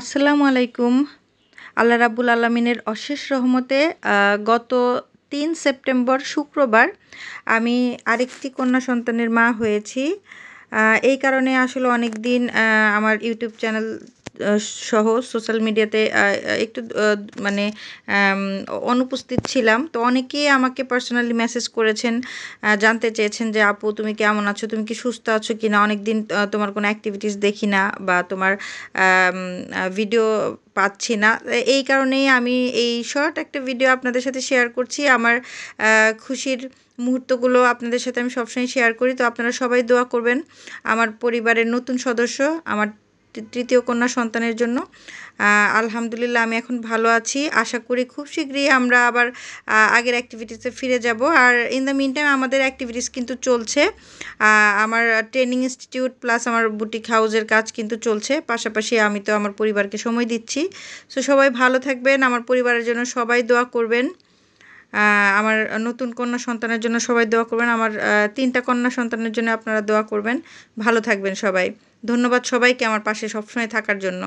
আসসালামু আলাইকুম আল্লাহ রাবুল আলমিনের অশেষ রহমতে গত তিন সেপ্টেম্বর শুক্রবার আমি আরেকটি কন্যা সন্তানের মা হয়েছি এই কারণে আসলে অনেক দিন আমার ইউটিউব চ্যানেল সহ সোশ্যাল মিডিয়াতে একটু মানে অনুপস্থিত ছিলাম তো অনেকেই আমাকে পার্সোনালি মেসেজ করেছেন জানতে চেয়েছেন যে আপু তুমি কেমন আছো তুমি কি সুস্থ আছো কি না অনেকদিন তোমার কোনো অ্যাক্টিভিটিস দেখি না বা তোমার ভিডিও পাচ্ছি না এই কারণেই আমি এই শর্ট একটা ভিডিও আপনাদের সাথে শেয়ার করছি আমার খুশির মুহূর্তগুলো আপনাদের সাথে আমি সবসময় শেয়ার করি তো আপনারা সবাই দোয়া করবেন আমার পরিবারের নতুন সদস্য আমার তৃতীয় কন্যা সন্তানের জন্য আলহামদুলিল্লাহ আমি এখন ভালো আছি আশা করি খুব শীঘ্রই আমরা আবার আগের অ্যাক্টিভিটিসে ফিরে যাব আর ইন দ্য মিন টাইম আমাদের অ্যাক্টিভিটিস কিন্তু চলছে আমার ট্রেনিং ইনস্টিটিউট প্লাস আমার বুটিক হাউজের কাজ কিন্তু চলছে পাশাপাশি আমি তো আমার পরিবারকে সময় দিচ্ছি সো সবাই ভালো থাকবেন আমার পরিবারের জন্য সবাই দোয়া করবেন আমার নতুন কন্যা সন্তানের জন্য সবাই দোয়া করবেন আমার তিনটা কন্যা সন্তানের জন্য আপনারা দোয়া করবেন ভালো থাকবেন সবাই ধন্যবাদ সবাইকে আমার পাশে সবসময় থাকার জন্য